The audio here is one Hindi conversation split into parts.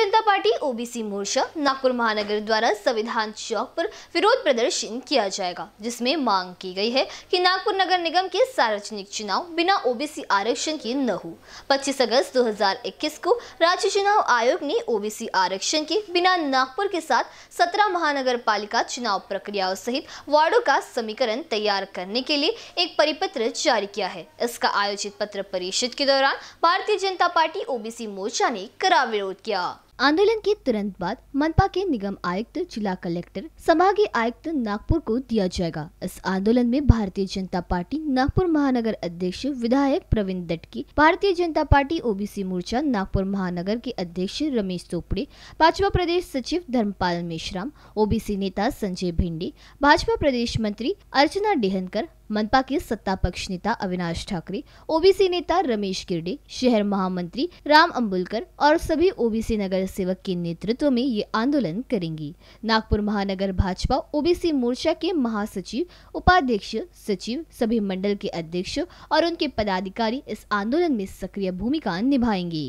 जनता पार्टी ओबीसी मोर्चा नागपुर महानगर द्वारा संविधान चौक पर विरोध प्रदर्शन किया जाएगा जिसमें मांग की गई है कि नागपुर नगर निगम के सार्वजनिक चुनाव बिना ओबीसी आरक्षण के न हो 25 अगस्त 2021 को राज्य चुनाव आयोग ने ओबीसी आरक्षण के बिना नागपुर के साथ 17 महानगर पालिका चुनाव प्रक्रियाओं सहित वार्डो का समीकरण तैयार करने के लिए एक परिपत्र जारी किया है इसका आयोजित पत्र परिषद के दौरान भारतीय जनता पार्टी ओबीसी मोर्चा ने कड़ा विरोध किया आंदोलन के तुरंत बाद मनपा के निगम आयुक्त जिला कलेक्टर संभागीय आयुक्त नागपुर को दिया जाएगा इस आंदोलन में भारतीय जनता पार्टी नागपुर महानगर अध्यक्ष विधायक प्रवीण दटकी भारतीय जनता पार्टी ओबीसी मोर्चा नागपुर महानगर के अध्यक्ष रमेश चोपड़े भाजपा प्रदेश सचिव धर्मपाल मेश्राम ओबीसी नेता संजय भिंडी भाजपा प्रदेश मंत्री अर्चना डेहनकर मनपा के सत्ता पक्ष नेता अविनाश ठाकरे ओबीसी नेता रमेश गिरडे शहर महामंत्री राम अम्बुलकर और सभी ओबीसी नगर सेवक के नेतृत्व में ये आंदोलन करेंगी नागपुर महानगर भाजपा ओबीसी मोर्चा के महासचिव उपाध्यक्ष सचिव सभी मंडल के अध्यक्ष और उनके पदाधिकारी इस आंदोलन में सक्रिय भूमिका निभाएंगे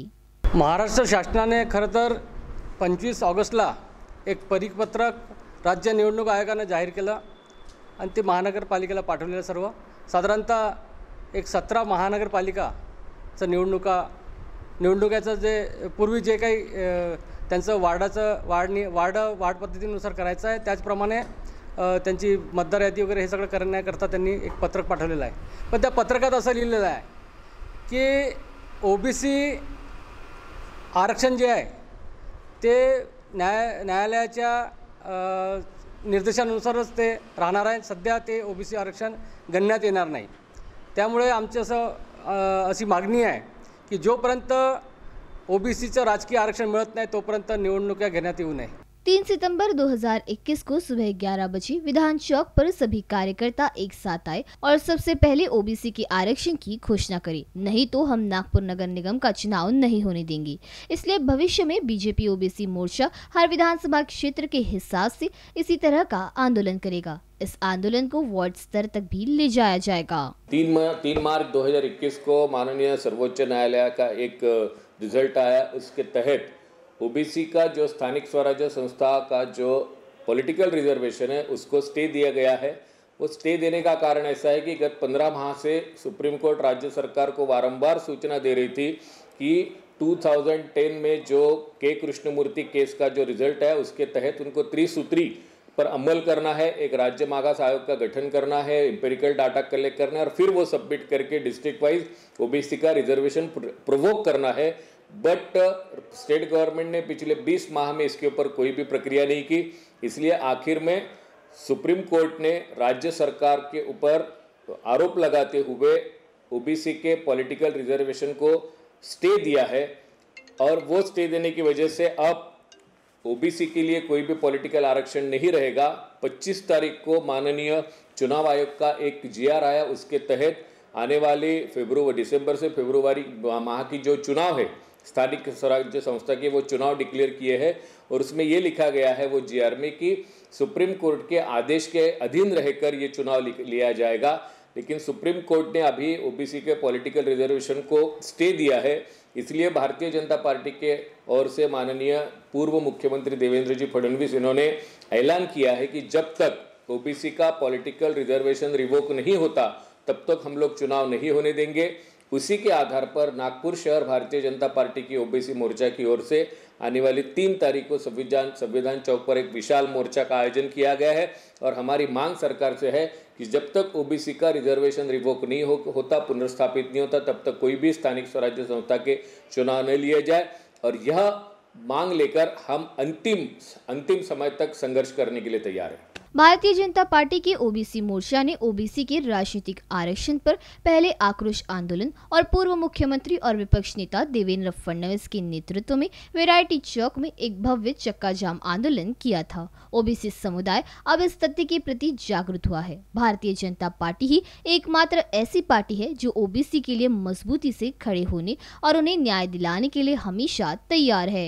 महाराष्ट्र शासना ने खरतर पंचवीस ऑगस्ट एक परिपत्रक राज्य आयोग ने जाहिर किया आणि ते महानगरपालिकेला पाठवलेलं सर्व साधारणतः एक सतरा महानगरपालिकाचं निवडणुका निवडणुकाचं जे पूर्वी जे काही त्यांचं वार्डाचं वार्डनी वार्ड वार्ड पद्धतीनुसार करायचं आहे त्याचप्रमाणे त्यांची मतदार यादी वगैरे हे सगळं करण्याकरता त्यांनी एक पत्रक पाठवलेलं आहे पण त्या पत्रकात असं लिहिलेलं आहे की ओ बी सी आरक्षण जे आहे ते न्याय न्यायालयाच्या निर्देशानुसारच ते राहणार आहे सध्या ते ओबीसी आरक्षण गणण्यात येणार नाही त्यामुळे आमची असं अशी मागणी आहे की जोपर्यंत ओबीसीचं राजकीय आरक्षण मिळत नाही तोपर्यंत निवडणुका घेण्यात येऊ नये तीन सितंबर 2021 को सुबह ग्यारह बजे विधान चौक पर सभी कार्यकर्ता एक साथ आए और सबसे पहले ओबीसी के आरक्षण की घोषणा करी नहीं तो हम नागपुर नगर निगम का चुनाव नहीं होने देंगे इसलिए भविष्य में बीजेपी ओबीसी मोर्चा हर विधानसभा क्षेत्र के हिसाब से इसी तरह का आंदोलन करेगा इस आंदोलन को वार्ड स्तर तक भी ले जाया जाएगा तीन मा, तीन मार्च दो को माननीय सर्वोच्च न्यायालय का एक रिजल्ट आया उसके तहत ओबीसी का जो स्थानिक स्वराज्य संस्था का जो पॉलिटिकल रिजर्वेशन है उसको स्टे दिया गया है वो स्टे देने का कारण ऐसा है कि गत पंद्रह माह से सुप्रीम कोर्ट राज्य सरकार को वारंबार सूचना दे रही थी कि 2010 में जो के कृष्णमूर्ति केस का जो रिजल्ट है उसके तहत उनको त्रिसूत्री पर अमल करना है एक राज्य मागास आयोग का गठन करना है एम्पेरिकल डाटा कलेक्ट करना है और फिर वो सबमिट करके डिस्ट्रिक्ट वाइज ओबीसी का रिजर्वेशन प्रोवोक करना है बट स्टेट गवर्नमेंट ने पिछले 20 माह में इसके ऊपर कोई भी प्रक्रिया नहीं की इसलिए आखिर में सुप्रीम कोर्ट ने राज्य सरकार के ऊपर आरोप लगाते हुए ओबीसी के पॉलिटिकल रिजर्वेशन को स्टे दिया है और वो स्टे देने की वजह से अब ओबीसी के लिए कोई भी पॉलिटिकल आरक्षण नहीं रहेगा 25 तारीख को माननीय चुनाव आयोग का एक जीआर आया उसके तहत आने वाली फेब्रुवरी दिसंबर से फेब्रुवरी माह की जो चुनाव है स्थानिक स्वराज्य संस्था के वो चुनाव डिक्लेयर किए हैं और उसमें ये लिखा गया है वो जी में कि सुप्रीम कोर्ट के आदेश के अधीन रहकर ये चुनाव लिया जाएगा लेकिन सुप्रीम कोर्ट ने अभी ओबीसी के पॉलिटिकल रिजर्वेशन को स्टे दिया है इसलिए भारतीय जनता पार्टी के ओर से माननीय पूर्व मुख्यमंत्री देवेंद्र जी फडणवीस इन्होंने ऐलान किया है कि जब तक ओबीसी का पॉलिटिकल रिजर्वेशन रिवोक नहीं होता तब तक हम लोग चुनाव नहीं होने देंगे उसी के आधार पर नागपुर शहर भारतीय जनता पार्टी की ओबीसी मोर्चा की ओर से आने वाली तीन तारीख को संविधान संविधान चौक पर एक विशाल मोर्चा का आयोजन किया गया है और हमारी मांग सरकार से है कि जब तक ओबीसी का रिजर्वेशन रिवोक नहीं हो, होता पुनर्स्थापित नहीं होता तब तक कोई भी स्थानिक स्वराज्य संस्था के चुनाव नहीं लिए जाए और यह मांग लेकर हम अंतिम अंतिम समय तक संघर्ष करने के लिए तैयार हैं भारतीय जनता पार्टी के ओबीसी मोर्चा ने ओबीसी के राजनीतिक आरक्षण पर पहले आक्रोश आंदोलन और पूर्व मुख्यमंत्री और विपक्ष नेता देवेंद्र फडणवीस के नेतृत्व में वेरायटी चौक में एक भव्य चक्का जाम आंदोलन किया था ओबीसी समुदाय अब इस तथ्य के प्रति जागरूक हुआ है भारतीय जनता पार्टी ही एकमात्र ऐसी पार्टी है जो ओबीसी के लिए मजबूती से खड़े होने और उन्हें न्याय दिलाने के लिए हमेशा तैयार है